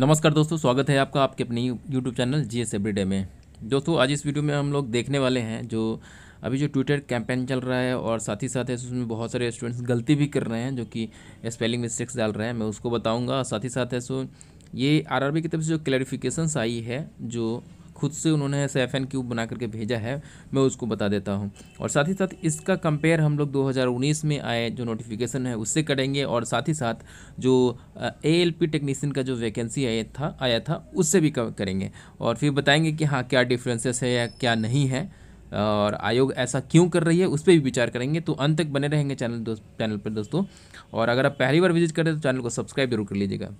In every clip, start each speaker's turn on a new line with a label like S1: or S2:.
S1: नमस्कार दोस्तों स्वागत है आपका आपके अपने YouTube channel G S everyday में दोस्तों आज इस वीडियो में हम लोग देखने वाले हैं जो अभी जो ट्विटर कैंपेन चल रहा है और साथ ही साथ उसमें बहुत सारे स्टूडेंट्स गलती भी कर रहे हैं जो कि स्पेलिंग मिस्टेक्स डाल रहे हैं मैं उसको बताऊँगा साथ ही साथ है सो ये आर की तरफ से जो क्लैरिफिकेशंस आई है जो खुद से उन्होंने ऐसे एफ एन क्यूब बना करके भेजा है मैं उसको बता देता हूँ और साथ ही साथ इसका कंपेयर हम लोग 2019 में आए जो नोटिफिकेशन है उससे करेंगे और साथ ही साथ जो ए एल पी टेक्नीसियन का जो वैकेंसी आया था आया था उससे भी करेंगे और फिर बताएंगे कि हाँ क्या डिफ्रेंसेस है या क्या नहीं है और आयोग ऐसा क्यों कर रही है उस पर भी विचार करेंगे तो अंत तक बने रहेंगे चैनल दोस्त चैनल पर दोस्तों और अगर आप पहली बार विजिट करें तो चैनल को सब्सक्राइब जरूर कर लीजिएगा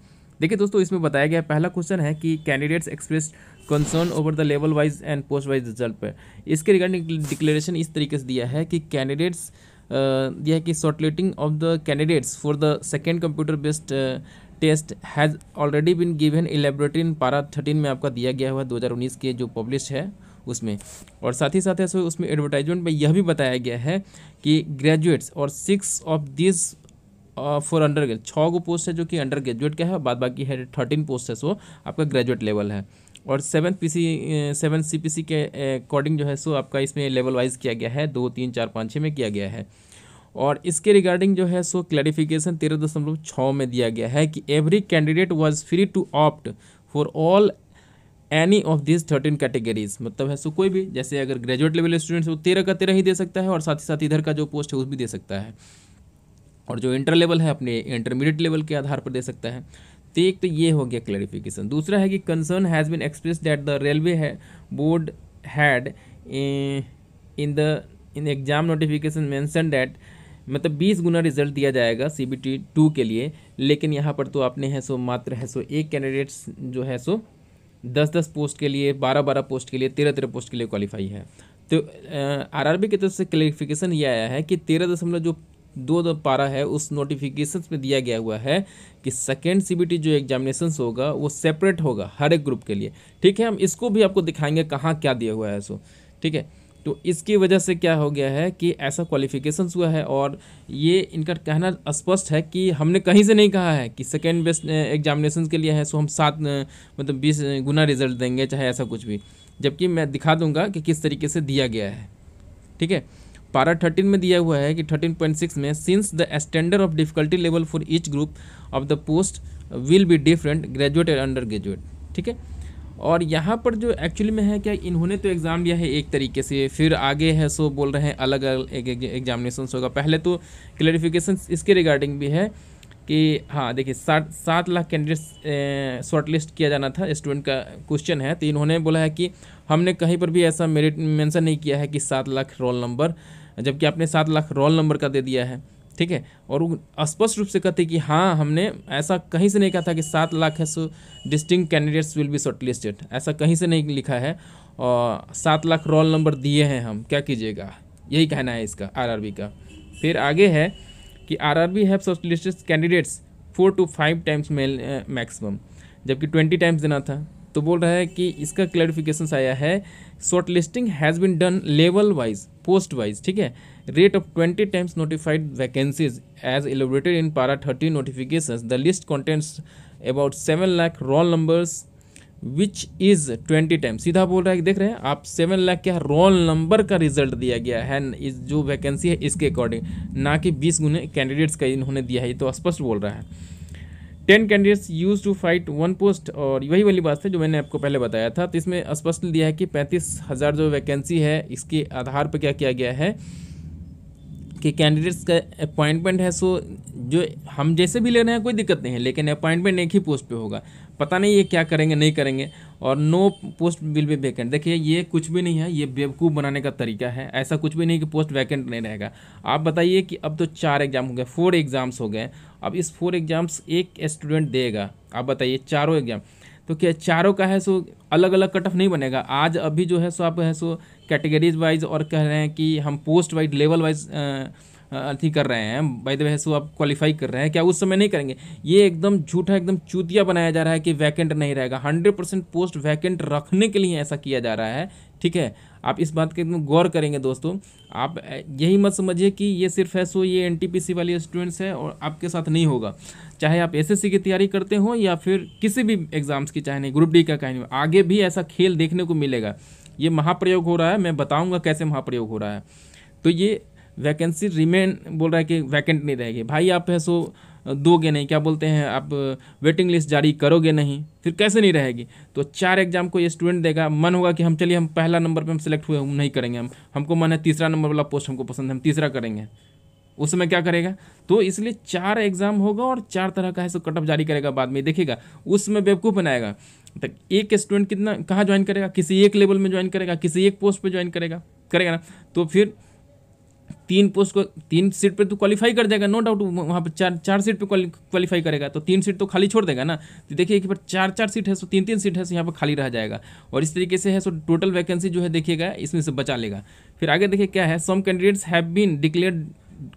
S1: देखिए दोस्तों इसमें बताया गया पहला क्वेश्चन है कि candidates express concern over the level wise and post wise result पर इसके रिगार्डिंग डिक्लेरेशन इस तरीके से दिया है कि कैंडिडेट्स दिया है कि shortlisting of the candidates for the second computer based test has already been given elaborately in para thirteen में आपका दिया गया हुआ दो हज़ार उन्नीस के जो पब्लिश है उसमें और साथ ही साथ ऐसे उसमें एडवर्टाइजमेंट में यह भी बताया गया है कि ग्रेजुएट्स और six of this for under graduate छः गो पोस्ट है जो कि अंडर ग्रेजुएट का है बाद बाकी है थर्टीन पोस्ट है सो आपका ग्रेजुएट लेवल है और सेवन सी सेवन सी के अकॉर्डिंग जो है सो आपका इसमें लेवल वाइज किया गया है दो तीन चार पाँच छः में किया गया है और इसके रिगार्डिंग जो है सो क्लैरिफिकेशन तेरह दशमलव छः में दिया गया है कि every candidate was free to opt for all any of this thirteen categories मतलब है सो कोई भी जैसे अगर ग्रेजुएट लेवल स्टूडेंट्स वो तेरह का तेरह ही दे सकता है और साथ ही साथ इधर का जो पोस्ट है उस भी दे सकता है और जो इंटर लेवल है अपने इंटरमीडिएट लेवल के आधार पर दे सकता है तो एक तो ये हो गया क्लैरिफिकेशन दूसरा है कि concern has been expressed that the railway है board had in the in exam notification mentioned that मतलब बीस गुना रिजल्ट दिया जाएगा सी बी टी टू के लिए लेकिन यहाँ पर तो आपने है सो मात्र है सो एक कैंडिडेट्स जो है सो दस दस पोस्ट के लिए बारह बारह पोस्ट के लिए तेरह तेरह पोस्ट के लिए क्वालिफाई है तो आरआरबी की तरफ से क्लेरिफिकेशन ये आया है कि तेरह दशमलव जो दो दो पारा है उस नोटिफिकेशन में दिया गया हुआ है कि सेकेंड सीबीटी जो एग्जामिनेशन होगा वो सेपरेट होगा हर एक ग्रुप के लिए ठीक है हम इसको भी आपको दिखाएंगे कहाँ क्या दिया हुआ है सो ठीक है तो इसकी वजह से क्या हो गया है कि ऐसा क्वालिफिकेशन हुआ है और ये इनका कहना स्पष्ट है कि हमने कहीं से नहीं कहा है कि सेकेंड बेस्ट एग्जामिनेशन के लिए है सो हम सात मतलब बीस गुना रिजल्ट देंगे चाहे ऐसा कुछ भी जबकि मैं दिखा दूंगा कि किस तरीके से दिया गया है ठीक है पारा थर्टीन में दिया हुआ है कि थर्टीन पॉइंट सिक्स में since the standard of difficulty level for each group of the post will be different graduate and under graduate ठीक है और यहाँ पर जो एक्चुअली में है क्या इन्होंने तो एग्ज़ाम लिया है एक तरीके से फिर आगे है सो बोल रहे हैं अलग अलग एग्जामिनेशन होगा पहले तो क्लैरिफिकेशन इसके रिगार्डिंग भी है कि हाँ देखिए सात सात लाख कैंडिडेट्स शॉर्ट लिस्ट किया जाना था स्टूडेंट का क्वेश्चन है तो इन्होंने बोला है कि हमने कहीं पर भी ऐसा मेरिट मेंशन नहीं किया है कि सात लाख रोल नंबर जबकि आपने सात लाख रोल नंबर का दे दिया है ठीक है और स्पष्ट रूप से कहते कि हाँ हमने ऐसा कहीं से नहीं कहा था कि सात लाख है so distinct candidates will be shortlisted ऐसा कहीं से नहीं लिखा है और सात लाख रोल नंबर दिए हैं हम क्या कीजिएगा यही कहना है इसका आरआरबी का फिर आगे है कि RRB have shortlisted candidates four to five times maximum जबकि ट्वेंटी टाइम्स देना था तो बोल रहा है कि इसका क्लैरिफिकेशन आया है short listing has been done level wise post wise ठीक है rate of twenty times notified vacancies as elaborated in para thirty notification the list contents about seven lakh roll numbers which is twenty times सीधा बोल रहा है कि देख रहे हैं आप सेवन लाख क्या रोल नंबर का रिजल्ट दिया गया है इस जो वैकेंसी है इसके अकॉर्डिंग ना कि बीस गुने कैंडिडेट्स का इन्होंने दिया है ये तो स्पष्ट बोल रहा है ten candidates use to fight one post और यही वाली बात है जो मैंने आपको पहले बताया था तो इसमें स्पष्ट दिया है कि पैंतीस हज़ार जो वैकेंसी है इसके आधार पर क्या किया गया है कि कैंडिडेट्स का अपॉइंटमेंट है सो जो हम जैसे भी ले रहे हैं कोई दिक्कत नहीं है लेकिन अपॉइंटमेंट एक ही पोस्ट पे होगा पता नहीं ये क्या करेंगे नहीं करेंगे और no post will be vacant देखिए ये कुछ भी नहीं है ये बेवकूफ़ बनाने का तरीका है ऐसा कुछ भी नहीं कि पोस्ट वैकेंट नहीं रहेगा आप बताइए कि अब तो चार एग्ज़ाम हो गए फोर एग्ज़ाम्स हो गए अब इस फोर एग्ज़ाम्स एक स्टूडेंट देगा आप बताइए चारों एग्ज़ाम तो क्या चारों का है सो अलग अलग कट ऑफ नहीं बनेगा आज अभी जो है सो आप है सो कैटेगरीज वाइज और कह रहे हैं कि हम पोस्ट वाइज लेवल वाइज अर्थी कर रहे हैं बाई दस वो आप क्वालिफाई कर रहे हैं क्या उस समय नहीं करेंगे ये एकदम झूठा एकदम चूतिया बनाया जा रहा है कि वैकेंट नहीं रहेगा हंड्रेड परसेंट पोस्ट वैकेंट रखने के लिए ऐसा किया जा रहा है ठीक है आप इस बात के एकदम गौर करेंगे दोस्तों आप यही मत समझिए कि ये सिर्फ है सो ये सी वाले स्टूडेंट्स हैं और आपके साथ नहीं होगा चाहे आप एसएससी की तैयारी करते हो या फिर किसी भी एग्ज़ाम्स की चाहे नहीं ग्रुप डी का कहने आगे भी ऐसा खेल देखने को मिलेगा ये महाप्रयोग हो रहा है मैं बताऊँगा कैसे महाप्रयोग हो रहा है तो ये वैकेंसी रिमेन बोल रहा है कि वैकेंट नहीं रहेगी भाई आप है सो दोगे नहीं क्या बोलते हैं आप वेटिंग लिस्ट जारी करोगे नहीं फिर कैसे नहीं रहेगी तो चार एग्जाम को ये स्टूडेंट देगा मन होगा कि हम चलिए हम पहला नंबर पे हम सेलेक्ट हुए हम नहीं करेंगे हम हमको मन है तीसरा नंबर वाला पोस्ट हमको पसंद है हम तीसरा करेंगे उस समय क्या करेगा तो इसलिए चार एग्जाम होगा और चार तरह का है सो कटअप जारी करेगा बाद में देखिएगा उसमें बेवकूफ़ बनाएगा तो एक स्टूडेंट कितना कहाँ ज्वाइन करेगा किसी एक लेवल में ज्वाइन करेगा किसी एक पोस्ट पर ज्वाइन करेगा करेगा ना तो फिर तीन पोस्ट को तीन सीट पे तो क्वालिफाई कर जाएगा नो डाउट वहाँ पर चार चार सीट पे क्वालिफाई करेगा तो तीन सीट तो खाली छोड़ देगा ना तो देखिए कि पर चार चार सीट है सो तो तीन तीन सीट है सो तो यहाँ पर खाली रह जाएगा और इस तरीके से है सो टोटल वैकेंसी जो है देखिएगा इसमें से बचा लेगा फिर आगे देखिए क्या है some candidates have been declare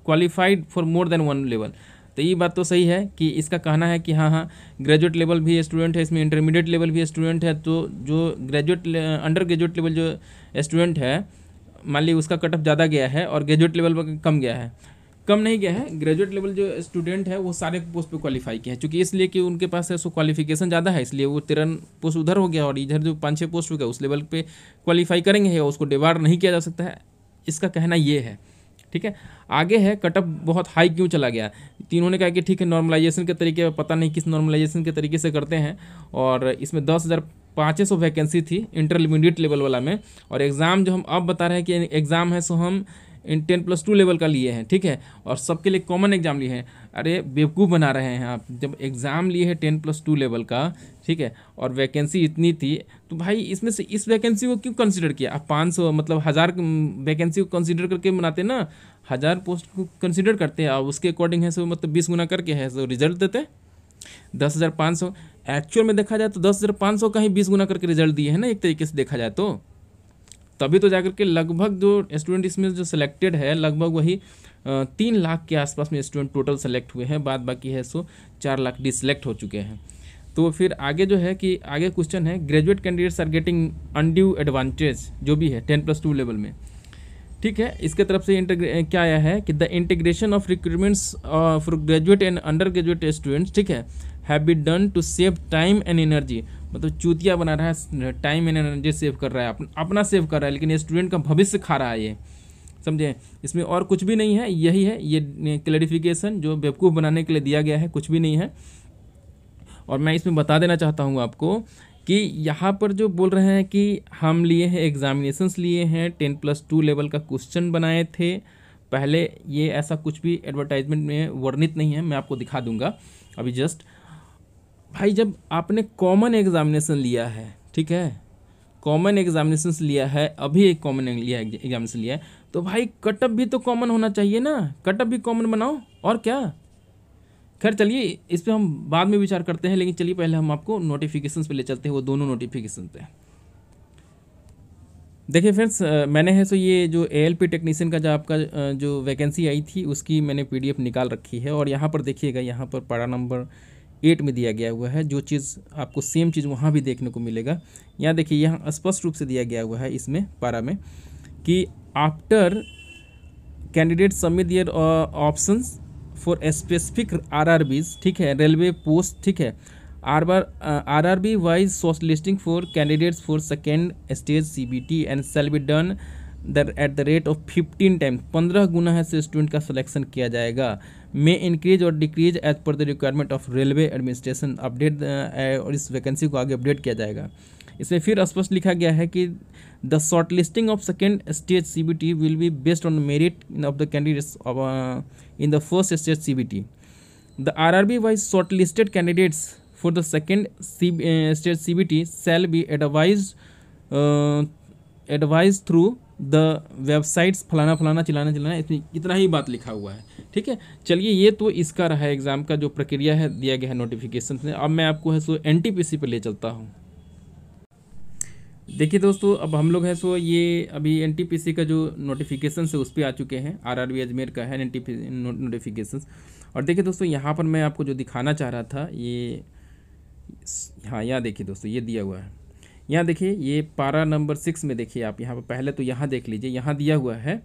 S1: qualified for more than one level तो ये बात तो सही है कि इसका कहना है कि हाँ हाँ ग्रेजुएट लेवल भी स्टूडेंट है इसमें इंटरमीडिएट लेवल भी स्टूडेंट है तो जो ग्रेजुएट अंडर ग्रेजुएट लेवल जो स्टूडेंट है मान ली उसका कट ऑफ ज़्यादा गया है और ग्रेजुएट लेवल पर कम गया है कम नहीं गया है ग्रेजुएट लेवल जो स्टूडेंट है वो सारे पोस्ट पे क्वालिफाई किए हैं चूँकि इसलिए कि उनके पास है सो क्वालिफिकेशन ज़्यादा है इसलिए वो तेरह पोस्ट उधर हो गया और इधर जो पाँच छः पोस्ट हो गया उस लेवल पे क्वालिफाई करेंगे या उसको डिवार नहीं किया जा सकता है इसका कहना ये है ठीक है आगे है कटअप बहुत हाई क्यों चला गया तीनों ने कहा कि ठीक है नॉर्मलाइजेशन के तरीके पता नहीं किस नॉर्मलाइजेशन के तरीके से करते हैं और इसमें दस हज़ार पाँचे सौ वैकेंसी थी इंटरमीडिएट लेवल वाला में और एग्ज़ाम जो हम अब बता रहे हैं कि एग्ज़ाम है सो हम इन टेन प्लस टू लेवल का लिए हैं ठीक है और सबके लिए कॉमन एग्जाम लिए हैं अरे बेवकूफ़ बना रहे हैं आप जब एग्ज़ाम लिए हैं टेन प्लस टू लेवल का ठीक है और वैकेंसी इतनी थी तो भाई इसमें से इस वैकेंसी को क्यों कंसिडर किया आप पाँच सौ मतलब हज़ार वैकेंसी को कंसिडर करके बनाते ना हज़ार पोस्ट को कंसिडर करते हैं और उसके अकॉर्डिंग है सो मतलब बीस गुना करके है सो रिजल्ट देते दस हज़ार पाँच सौ एक्चुअल में देखा जाए तो दस हज़ार पाँच सौ का ही बीस गुना करके रिजल्ट दिए हैं ना एक तरीके से देखा जाए तो तभी तो जाकर के लगभग जो स्टूडेंट इसमें जो सिलेक्टेड है लगभग वही तीन लाख के आसपास में स्टूडेंट टोटल सेलेक्ट हुए हैं बाद बाकी है सो चार लाख डिसलेक्ट हो चुके हैं तो फिर आगे जो है कि आगे क्वेश्चन है graduate candidates are getting undue advantage जो भी है टेन प्लस टू लेवल में ठीक है इसके तरफ से क्या आया है कि the integration of recruitments for graduate and under graduate students ठीक है have be done to save time and energy मतलब चूतिया बना रहा है टाइम एंड एनर्जी सेव कर रहा है अपन, अपना सेव कर रहा है लेकिन स्टूडेंट का भविष्य खा रहा है ये समझे इसमें और कुछ भी नहीं है यही है ये क्लैरिफिकेशन जो बेवकूफ़ बनाने के लिए दिया गया है कुछ भी नहीं है और मैं इसमें बता देना चाहता हूँ आपको कि यहाँ पर जो बोल रहे हैं कि हम लिए हैं एग्ज़ामिनेशंस लिए हैं टेन प्लस टू लेवल का क्वेश्चन बनाए थे पहले ये ऐसा कुछ भी एडवर्टाइजमेंट में वर्णित नहीं है मैं आपको दिखा दूंगा अभी जस्ट भाई जब आपने कॉमन एग्ज़ामिनेशन लिया है ठीक है कॉमन एग्जामिनेशन लिया है अभी एक कॉमन लिया एग्जामिनेशन लिया है तो भाई कटअप भी तो कॉमन होना चाहिए ना कटअप भी कॉमन बनाओ और क्या खैर चलिए इस पर हम बाद में विचार करते हैं लेकिन चलिए पहले हम आपको नोटिफिकेशन पे ले चलते हैं वो दोनों नोटिफिकेशन पे देखिए फ्रेंड्स मैंने है सो तो ये जो ए एल पी टेक्नीशियन का जो आपका जो वैकेंसी आई थी उसकी मैंने पी निकाल रखी है और यहाँ पर देखिएगा यहाँ पर पारा नंबर एट में दिया गया हुआ है जो चीज़ आपको सेम चीज़ वहाँ भी देखने को मिलेगा यहाँ देखिए यहाँ स्पष्ट रूप से दिया गया हुआ है इसमें पारा में कि after candidate submit their options for specific RRBs ठीक है रेलवे पोस्ट ठीक है आर बार R R B wise social listing for candidates for second stage C B T and shall be done दर at the rate of fifteen time पंद्रह गुना है से स्टूडेंट का सिलेक्शन किया जाएगा मे इंक्रीज और decrease as per the requirement of railway administration update और इस वैकेंसी को आगे अपडेट किया जाएगा इसमें फिर स्पष्ट लिखा गया है कि the shortlisting of second stage cbt will be based on merit of the candidates of, uh, in the first stage cbt the rrb wise shortlisted candidates for the second C, uh, stage cbt shall be advised uh, advised through the websites फलाना फलाना चिलाना चिलाना इसमें इतना ही बात लिखा हुआ है ठीक है चलिए ये तो इसका रहा एग्ज़ाम का जो प्रक्रिया है दिया गया है नोटिफिकेशन में अब मैं आपको है सो एन पे ले चलता हूँ देखिए दोस्तों अब हम लोग हैं सो ये अभी एन का जो नोटिफिकेशन है उस पर आ चुके हैं आर अजमेर का है एन टी नोटिफिकेशन और देखिए दोस्तों यहाँ पर मैं आपको जो दिखाना चाह रहा था ये हाँ यहाँ देखिए दोस्तों ये दिया हुआ है यहाँ देखिए ये पारा नंबर सिक्स में देखिए आप यहाँ पर पहले तो यहाँ देख लीजिए यहाँ दिया हुआ है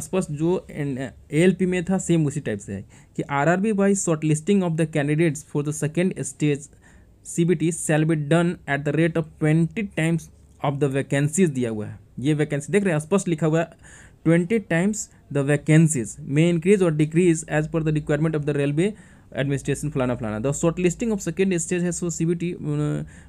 S1: स्पष्ट जो एल पी में था सेम उसी टाइप से है कि R R B by short listing of the candidates for the second stage C B T shall be done at the rate of twenty times of the vacancies दिया हुआ है ये वैकेंसी देख रहे हैं स्पष्ट लिखा हुआ है twenty times the vacancies may increase और decrease as per the requirement of the railway administration फलाना फलाना the short listing of second stage है so C B T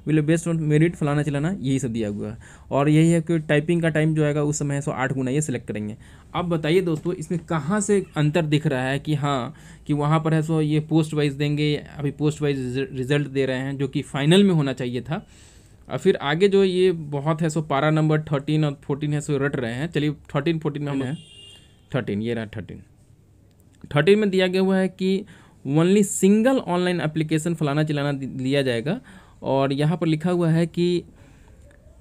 S1: will based on merit फलाना चलाना यही सब दिया हुआ है और यही है कि टाइपिंग का टाइम जो है उस समय है सो आठ गुना ये सिलेक्ट करेंगे अब बताइए दोस्तों इसमें कहाँ से अंतर दिख रहा है कि हाँ कि वहाँ पर है सो ये पोस्ट वाइज देंगे अभी पोस्ट वाइज रिजल्ट दे रहे हैं जो कि फाइनल में होना चाहिए था और फिर आगे जो ये बहुत है सो पारा नंबर थर्टीन और फोर्टीन है सो रट रहे हैं चलिए थर्टीन फोर्टीन में हम हैं थर्टीन ये रहा थर्टीन थर्टीन में दिया गया हुआ है कि ओनली सिंगल ऑनलाइन एप्लीकेशन फलाना चिलाना लिया जाएगा और यहाँ पर लिखा हुआ है कि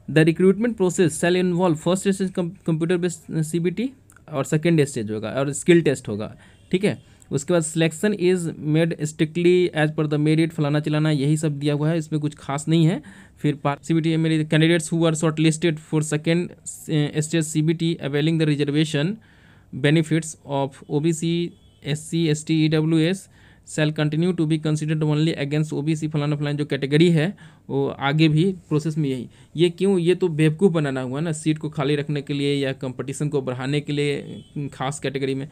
S1: the recruitment process shall involve first stage computer based C और सेकेंड स्टेज होगा और स्किल टेस्ट होगा ठीक है उसके बाद selection is made strictly as per the merit फलाना चलाना यही सब दिया हुआ है इसमें कुछ खास नहीं है फिर टी मेरे candidates who are short listed for second stage C B T availing the reservation benefits of O B C S C S T E W S shall continue to be considered only against O B C फलाना फलाना जो category है वो आगे भी process में यही ये क्यों ये तो बेवकूफ़ बनाना हुआ ना सीट को खाली रखने के लिए या कंपटीशन को बढ़ाने के लिए खास कैटेगरी में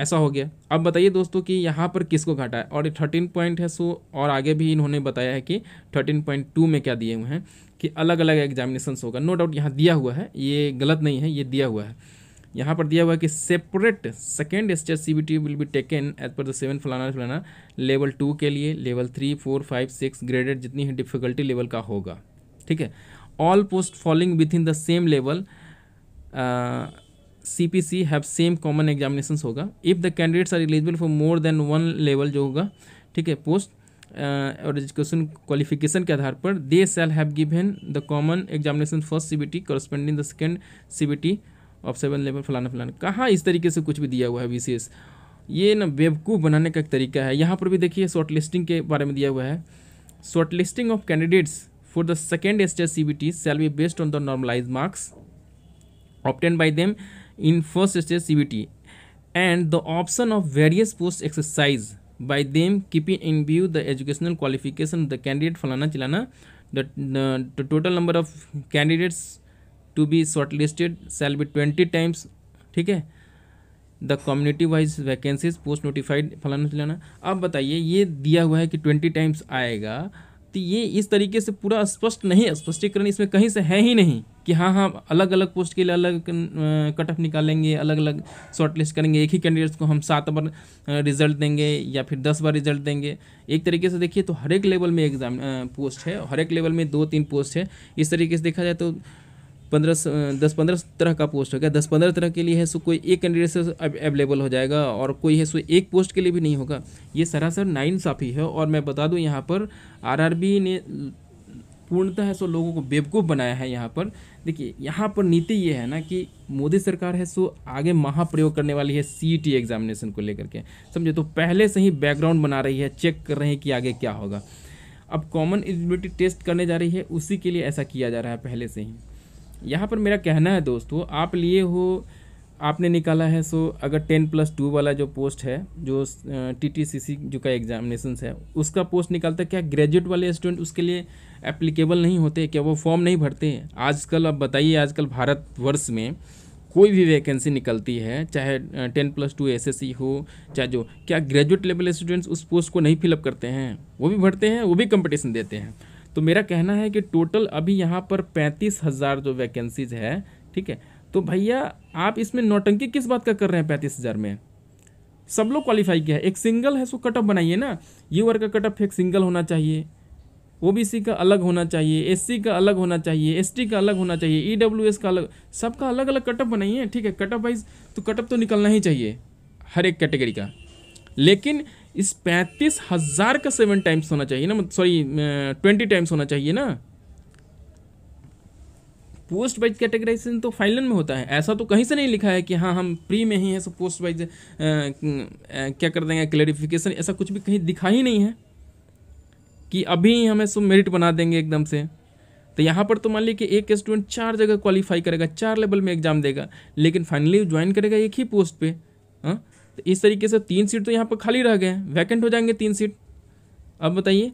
S1: ऐसा हो गया अब बताइए दोस्तों कि यहाँ पर किसको घाटा है और थर्टीन पॉइंट है सो और आगे भी इन्होंने बताया है कि थर्टीन पॉइंट टू में क्या दिए हुए हैं कि अलग अलग एग्जामिनेशन होगा नो डाउट यहाँ दिया हुआ है ये गलत नहीं है ये दिया हुआ है यहाँ पर दिया हुआ है कि separate second stage C B T will be taken as per the seven फलाना फलाना लेवल टू के लिए level three four five six graded जितनी ही डिफिकल्टी लेवल का होगा ठीक है all post following within the same level C P C have same common examination होगा if the candidates are eligible for more than one level जो होगा ठीक है पोस्ट uh, और एजुकेशन क्वालिफिकेशन के आधार पर they shall have given the common examination first C B T corresponding the second C B T of seven level फलाना फलाना कहाँ इस तरीके से कुछ भी दिया हुआ है विशेष ये ना बेवकूफ़ बनाने का एक तरीका है यहाँ पर भी देखिए शॉर्ट लिस्टिंग के बारे में दिया हुआ है short listing of candidates for the second stage C B T shall be based on the normalise marks obtain by them in first stage C B T and the option of various post exercise by them keeping in view the educational qualification the candidate फलाना चिलाना the total number of candidates to be short listed shall be twenty times ठीक है the community wise vacancies post notified फलाना चिलाना अब बताइए ये दिया हुआ है कि ट्वेंटी टाइम्स आएगा तो ये इस तरीके से पूरा स्पष्ट नहीं है स्पष्टीकरण इसमें कहीं से है ही नहीं कि हाँ हाँ अलग अलग पोस्ट के लिए अलग कट ऑफ निकालेंगे अलग अलग शॉर्ट लिस्ट करेंगे एक ही कैंडिडेट्स को हम सात बार रिजल्ट देंगे या फिर दस बार रिजल्ट देंगे एक तरीके से देखिए तो हर एक लेवल में एग्जाम पोस्ट है हर एक लेवल में दो तीन पोस्ट है इस तरीके से देखा जाए तो पंद्रह दस पंद्रह तरह का पोस्ट हो गया दस पंद्रह तरह के लिए है सो कोई एक कैंडिडेट से अवेलेबल हो जाएगा और कोई है सो एक पोस्ट के लिए भी नहीं होगा ये सरासर नाइन साफ़ी है और मैं बता दूं यहाँ पर आरआरबी ने पूर्णतः सो लोगों को बेवकूफ़ बनाया है यहाँ पर देखिए यहाँ पर नीति ये है ना कि मोदी सरकार है सो आगे महाप्रयोग करने वाली है सी टी एग्जामिनेशन को लेकर के समझे तो पहले से ही बैकग्राउंड बना रही है चेक कर रहे हैं कि आगे क्या होगा अब कॉमन एलिजिबिलिटी टेस्ट करने जा रही है उसी के लिए ऐसा किया जा रहा है पहले से ही यहाँ पर मेरा कहना है दोस्तों आप लिए हो आपने निकाला है सो अगर टेन प्लस टू वाला जो पोस्ट है जो टी टी सी सी जो का एग्जामिनेशन है उसका पोस्ट निकालता है क्या ग्रेजुएट वाले स्टूडेंट उसके लिए एप्लीकेबल नहीं होते क्या वो फॉर्म नहीं भरते हैं आजकल आप बताइए आजकल भारतवर्ष में कोई भी वैकेंसी निकलती है चाहे टेन प्लस टू एस हो चाहे जो क्या ग्रेजुएट लेवल स्टूडेंट्स उस पोस्ट को नहीं फिलअप करते हैं वो भी भरते हैं वो भी कंपटीशन देते हैं तो मेरा कहना है कि टोटल अभी यहाँ पर पैंतीस हज़ार जो वैकेंसीज़ है ठीक है तो भैया आप इसमें नौटंकी किस बात का कर रहे हैं पैंतीस हज़ार में सब लोग क्वालिफाई किया है एक सिंगल है सो कटअप बनाइए ना यू आर का कटअप एक सिंगल होना चाहिए ओ का अलग होना चाहिए एस का अलग होना चाहिए एस का अलग होना चाहिए ई e का अलग सबका अलग अलग कटअप बनाइए ठीक है कटअप वाइज तो कटअप तो निकलना ही चाहिए हर एक कैटेगरी का लेकिन इस पैंतीस हज़ार का सेवन टाइम्स होना चाहिए ना सॉरी ट्वेंटी टाइम्स होना चाहिए ना पोस्ट वाइज कैटेगराइजेशन तो फाइनल में होता है ऐसा तो कहीं से नहीं लिखा है कि हाँ हम प्री में ही है सब पोस्ट वाइज क्या कर देंगे क्लेरिफिकेशन ऐसा कुछ भी कहीं दिखा ही नहीं है कि अभी हमें सब मेरिट बना देंगे एकदम से तो यहाँ पर तो मान लीजिए कि एक स्टूडेंट चार जगह क्वालिफाई करेगा चार लेवल में एग्जाम देगा लेकिन फाइनली ज्वाइन करेगा एक ही पोस्ट पर हाँ तो इस तरीके से तीन सीट तो यहाँ पर खाली रह गए हैं वैकेंट हो जाएंगे तीन सीट अब बताइए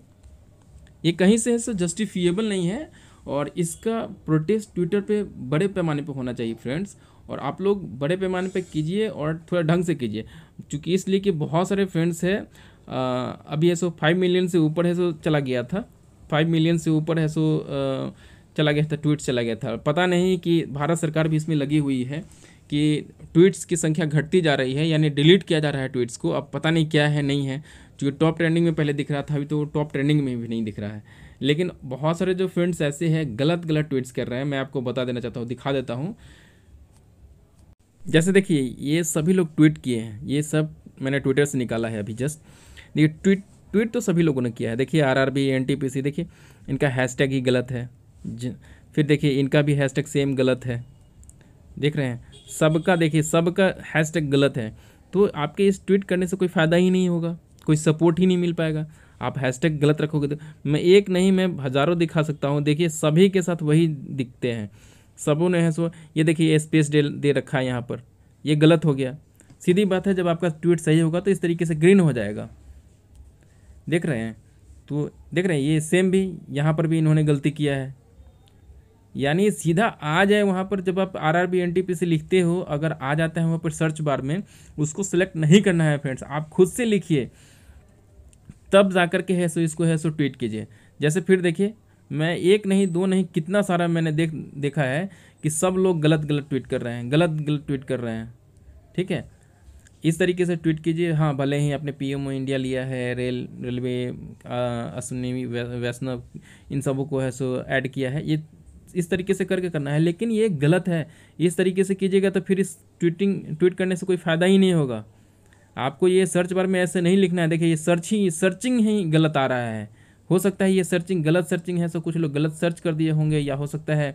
S1: ये कहीं से है सर जस्टिफिएबल नहीं है और इसका प्रोटेस्ट ट्विटर पे बड़े पैमाने पे होना चाहिए फ्रेंड्स और आप लोग बड़े पैमाने पे कीजिए और थोड़ा ढंग से कीजिए क्योंकि इसलिए कि बहुत सारे फ्रेंड्स है अभी है सो फाइव मिलियन से ऊपर है सो चला गया था फाइव मिलियन से ऊपर है सो चला गया था ट्वीट चला गया था पता नहीं कि भारत सरकार भी इसमें लगी हुई है कि ट्वीट्स की संख्या घटती जा रही है यानी डिलीट किया जा रहा है ट्वीट्स को अब पता नहीं क्या है नहीं है क्योंकि टॉप ट्रेंडिंग में पहले दिख रहा था अभी तो टॉप ट्रेंडिंग में भी नहीं दिख रहा है लेकिन बहुत सारे जो फ्रेंड्स ऐसे हैं गलत गलत ट्वीट्स कर रहे हैं मैं आपको बता देना चाहता हूँ दिखा देता हूँ जैसे देखिए ये सभी लोग ट्वीट किए हैं ये सब मैंने ट्विटर से निकाला है अभी जस्ट देखिए ट्वीट ट्वीट तो सभी लोगों ने किया है देखिए R R B N T P C देखिए इनका हैशटैग ही गलत है फिर देखिए इनका भी हैशटैग सेम गलत है देख रहे हैं सबका देखिए सबका हैशटैग गलत है तो आपके इस ट्वीट करने से कोई फ़ायदा ही नहीं होगा कोई सपोर्ट ही नहीं मिल पाएगा आप हैशटैग गलत रखोगे तो मैं एक नहीं मैं हज़ारों दिखा सकता हूँ देखिए सभी के साथ वही दिखते हैं सबों ने है सो ये देखिए ये स्पेस दे, दे रखा है यहाँ पर ये गलत हो गया सीधी बात है जब आपका ट्वीट सही होगा तो इस तरीके से ग्रीन हो जाएगा देख रहे हैं तो देख रहे हैं ये सेम भी यहाँ पर भी इन्होंने गलती किया है यानी सीधा आ जाए वहाँ पर जब आप R R B N T P से लिखते हो अगर आ जाता है वहाँ पर सर्च बार में उसको सिलेक्ट नहीं करना है फ्रेंड्स आप खुद से लिखिए तब जा कर के है सो इसको है सो ट्वीट कीजिए जैसे फिर देखिए मैं एक नहीं दो नहीं कितना सारा मैंने देख देखा है कि सब लोग गलत गलत ट्वीट कर रहे हैं गलत गलत ट्वीट कर रहे हैं ठीक है इस तरीके से ट्वीट कीजिए हाँ भले ही आपने पीएमओ इंडिया लिया है रेल रेलवे अश्विनी वैष्णव इन सबों को है सो ऐड किया है ये इस तरीके से करके करना है लेकिन ये गलत है इस तरीके से कीजिएगा तो फिर इस ट्वीटिंग ट्वीट करने से कोई फ़ायदा ही नहीं होगा आपको ये सर्च बार में ऐसे नहीं लिखना है देखिए ये सर्च ही सर्चिंग ही गलत आ रहा है हो सकता है ये सर्चिंग गलत सर्चिंग है सो कुछ लोग गलत सर्च कर दिए होंगे या हो सकता है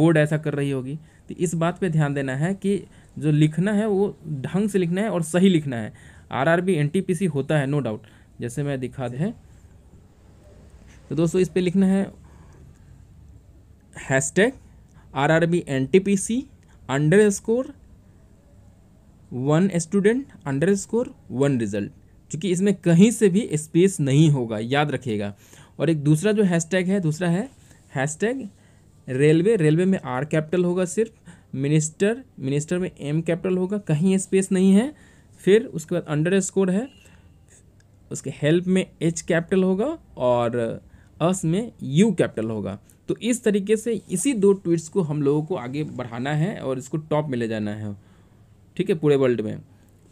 S1: बोर्ड ऐसा कर रही होगी तो इस बात पे ध्यान देना है कि जो लिखना है वो ढंग से लिखना है और सही लिखना है R R B N T P C होता है नो डाउट जैसे मैं दिखा दें तो दोस्तों इस पर लिखना है hashtag R R B N T P C underscore one student underscore one result चूँकि इसमें कहीं से भी स्पेस नहीं होगा याद रखिएगा और एक दूसरा जो हैशटैग है दूसरा है हैशटैग रेलवे रेलवे में आर कैपिटल होगा सिर्फ मिनिस्टर मिनिस्टर में एम कैपिटल होगा कहीं स्पेस नहीं है फिर उसके बाद अंडर स्कोर है उसके हेल्प में एच कैपिटल होगा और अस में यू कैपिटल होगा तो इस तरीके से इसी दो ट्वीट्स को हम लोगों को आगे बढ़ाना है और इसको टॉप में ले जाना है ठीक है पूरे वर्ल्ड में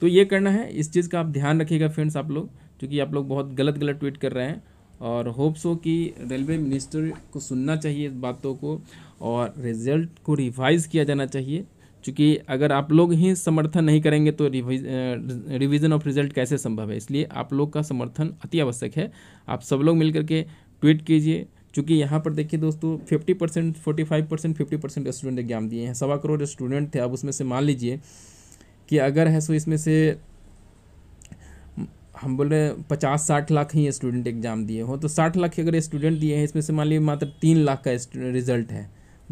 S1: तो ये करना है इस चीज़ का आप ध्यान रखिएगा फ्रेंड्स आप लोग क्योंकि आप लोग बहुत गलत गलत ट्वीट कर रहे हैं और होप्स हो कि रेलवे मिनिस्टर को सुनना चाहिए इस बातों को और रिजल्ट को रिवाइज़ किया जाना चाहिए क्योंकि अगर आप लोग ही समर्थन नहीं करेंगे तो रिवीजन ऑफ रिजल्ट कैसे संभव है इसलिए आप लोग का समर्थन अति आवश्यक है आप सब लोग मिल के ट्वीट कीजिए क्योंकि यहाँ पर देखिए दोस्तों 50 percent forty five percent fifty percent student exam दिए हैं सवा करोड़ स्टूडेंट थे अब उसमें से मान लीजिए कि अगर है सो इसमें से हम बोल रहे हैं पचास साठ लाख ही स्टूडेंट एग्ज़ाम दिए हो तो साठ लाख अगर स्टूडेंट दिए हैं इसमें से मान लीजिए मात्र तीन लाख का रिजल्ट है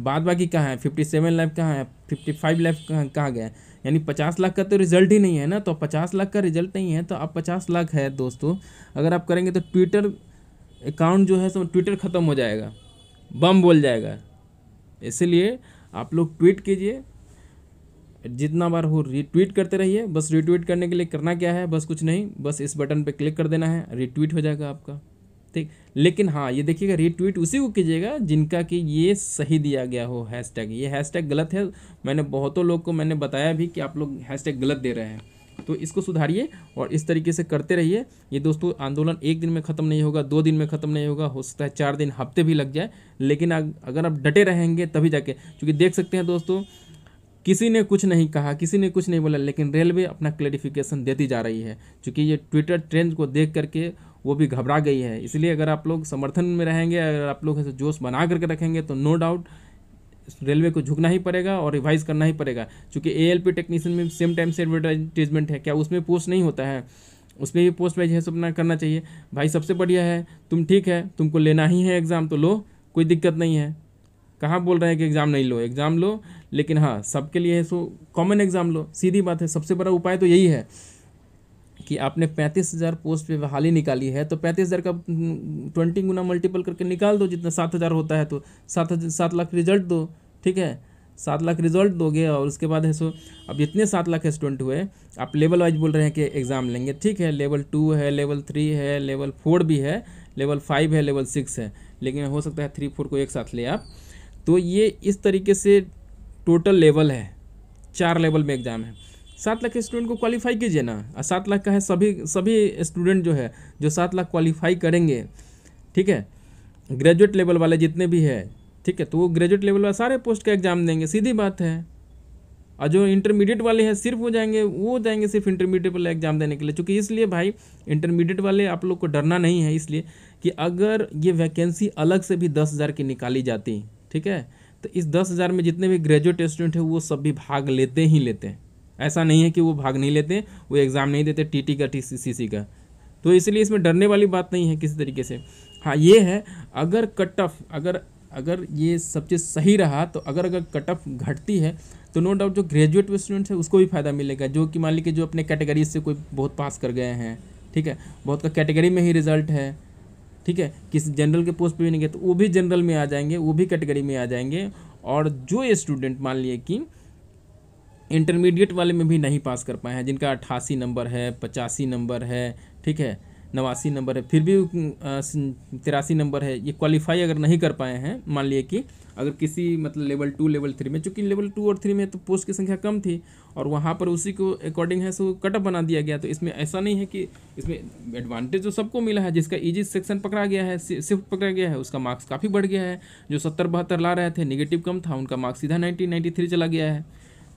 S1: बाद बाकी कहाँ है फिफ्टी सेवन लाख कहाँ है फिफ्टी फाइव लाख कहाँ कहाँ गए यानी पचास लाख का तो रिजल्ट ही नहीं है ना तो पचास लाख का रिजल्ट नहीं है तो आप पचास लाख है दोस्तों अगर आप करेंगे तो ट्विटर अकाउंट जो है सो ट्विटर ख़त्म हो जाएगा बम बोल जाएगा इसलिए आप लोग ट्वीट कीजिए जितना बार हो रिट्वीट करते रहिए बस रिट्वीट करने के लिए करना क्या है बस कुछ नहीं बस इस बटन पे क्लिक कर देना है रिट्वीट हो जाएगा आपका ठीक लेकिन हाँ ये देखिएगा रिट्वीट उसी को कीजिएगा जिनका कि ये सही दिया गया हो हैशटैग ये हैशटैग गलत है मैंने बहुतों लोग को मैंने बताया भी कि आप लोग हैशटैग गलत दे रहे हैं तो इसको सुधारिए और इस तरीके से करते रहिए ये दोस्तों आंदोलन एक दिन में ख़त्म नहीं होगा दो दिन में ख़त्म नहीं होगा हो सकता है चार दिन हफ्ते भी लग जाए लेकिन अगर आप डटे रहेंगे तभी जाके क्योंकि देख सकते हैं दोस्तों किसी ने कुछ नहीं कहा किसी ने कुछ नहीं बोला लेकिन रेलवे अपना क्लेरिफिकेशन देती जा रही है चूँकि ये ट्विटर ट्रेंड को देख करके वो भी घबरा गई है इसलिए अगर आप लोग समर्थन में रहेंगे अगर आप लोग ऐसे जोश बना करके रखेंगे तो नो डाउट रेलवे को झुकना ही पड़ेगा और रिवाइज करना ही पड़ेगा क्योंकि ए एल पी टेक्नीशियन में सेम टाइम से एडवर्टाइजमेंट है क्या उसमें पोस्ट नहीं होता है उसमें भी पोस्ट वाइज है सब ना करना चाहिए भाई सबसे बढ़िया है तुम ठीक है तुमको लेना ही है एग्ज़ाम तो लो कोई दिक्कत नहीं है कहाँ बोल रहे हैं कि एग्ज़ाम नहीं लो एग्ज़ाम लो लेकिन हाँ सबके लिए है सो कॉमन एग्ज़ाम लो सीधी बात है सबसे बड़ा उपाय तो यही है कि आपने पैंतीस हज़ार पोस्ट पे बहाली निकाली है तो पैंतीस हज़ार का ट्वेंटी गुना मल्टीपल करके निकाल दो जितना सात हज़ार होता है तो सात सात लाख रिजल्ट दो ठीक है सात लाख रिजल्ट दोगे और उसके बाद है सो अब जितने सात लाख स्टूडेंट हुए आप लेवल वाइज बोल रहे हैं कि एग्ज़ाम लेंगे ठीक है लेवल टू है लेवल थ्री है लेवल फोर भी है लेवल फाइव है लेवल सिक्स है लेकिन हो सकता है थ्री फोर को एक साथ ले आप तो ये इस तरीके से टोटल लेवल है चार लेवल में एग्ज़ाम है सात लाख के स्टूडेंट को क्वालिफाई कीजिए ना और सात लाख का है सभी सभी स्टूडेंट जो है जो सात लाख क्वालिफाई करेंगे ठीक है ग्रेजुएट लेवल वाले जितने भी है ठीक है तो वो ग्रेजुएट लेवल वाले सारे पोस्ट का एग्ज़ाम देंगे सीधी बात है और जो इंटरमीडिएट वाले हैं सिर्फ वो जाएंगे वो जाएंगे सिर्फ इंटरमीडिएट वाले एग्ज़ाम देने के लिए चूँकि इसलिए भाई इंटरमीडिएट वाले आप लोग को डरना नहीं है इसलिए कि अगर ये वैकेंसी अलग से भी दस हज़ार की निकाली जाती ठीक है तो इस दस हज़ार में जितने भी ग्रेजुएट स्टूडेंट हैं वो सब भी भाग लेते ही लेते हैं ऐसा नहीं है कि वो भाग नहीं लेते वो एग्ज़ाम नहीं देते टीटी का टीसीसी का तो इसलिए इसमें डरने वाली बात नहीं है किसी तरीके से हाँ ये है अगर कट ऑफ अगर अगर ये सब चीज़ सही रहा तो अगर अगर कट ऑफ घटती है तो नो डाउट जो ग्रेजुएट स्टूडेंट्स हैं उसको भी फ़ायदा मिलेगा जो कि मान लीजिए जो अपने कैटेगरी से कोई बहुत पास कर गए हैं ठीक है बहुत का कैटेगरी में ही रिजल्ट है ठीक है किसी जनरल के पोस्ट पे भी नहीं गए तो वो भी जनरल में आ जाएंगे वो भी कैटेगरी में आ जाएंगे और जो स्टूडेंट मान लिए कि इंटरमीडिएट वाले में भी नहीं पास कर पाए हैं जिनका अट्ठासी नंबर है पचासी नंबर है ठीक है नवासी नंबर है फिर भी तिरासी नंबर है ये क्वालिफाई अगर नहीं कर पाए हैं मान लिए कि अगर किसी मतलब लेवल टू लेवल थ्री में चूँकि लेवल टू और थ्री में तो पोस्ट की संख्या कम थी और वहाँ पर उसी को अकॉर्डिंग है सो कटअप बना दिया गया तो इसमें ऐसा नहीं है कि इसमें एडवांटेज जो सबको मिला है जिसका ईजी सेक्शन पकड़ा गया है शिफ्ट पकड़ा गया है उसका मार्क्स काफ़ी बढ़ गया है जो सत्तर बहत्तर ला रहे थे निगेटिव कम था उनका मार्क्स सीधा नाइन्टी नाइन्टी थ्री चला गया है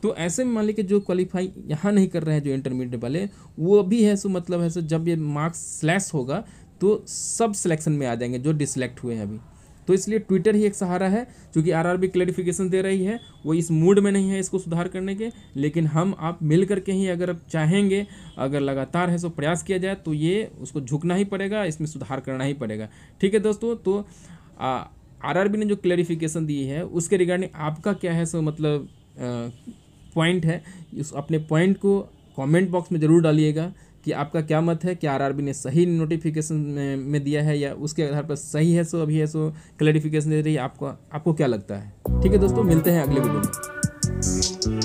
S1: तो ऐसे में मान लीजिए जो क्वालिफाई यहाँ नहीं कर रहे हैं जो इंटरमीडिएट वाले वो भी है सो मतलब है सो जब ये मार्क्स स्लैश होगा तो सब सिलेक्शन में आ जाएंगे जो डिसलेक्ट हुए हैं अभी तो इसलिए ट्विटर ही एक सहारा है क्योंकि आरआरबी क्लैरिफिकेशन दे रही है वो इस मूड में नहीं है इसको सुधार करने के लेकिन हम आप मिल करके ही अगर आप चाहेंगे अगर लगातार है सो प्रयास किया जाए तो ये उसको झुकना ही पड़ेगा इसमें सुधार करना ही पड़ेगा ठीक है दोस्तों तो आरआरबी ने जो क्लैरिफिकेशन दी है उसके रिगार्डिंग आपका क्या है सो मतलब आ, पॉइंट है उस अपने पॉइंट को कमेंट बॉक्स में ज़रूर डालिएगा कि आपका क्या मत है क्या आरआरबी ने सही नोटिफिकेशन में, में दिया है या उसके आधार पर सही है सो अभी है सो क्लैरिफिकेशन दे रही है आपको आपको क्या लगता है ठीक है दोस्तों मिलते हैं अगले वीडियो में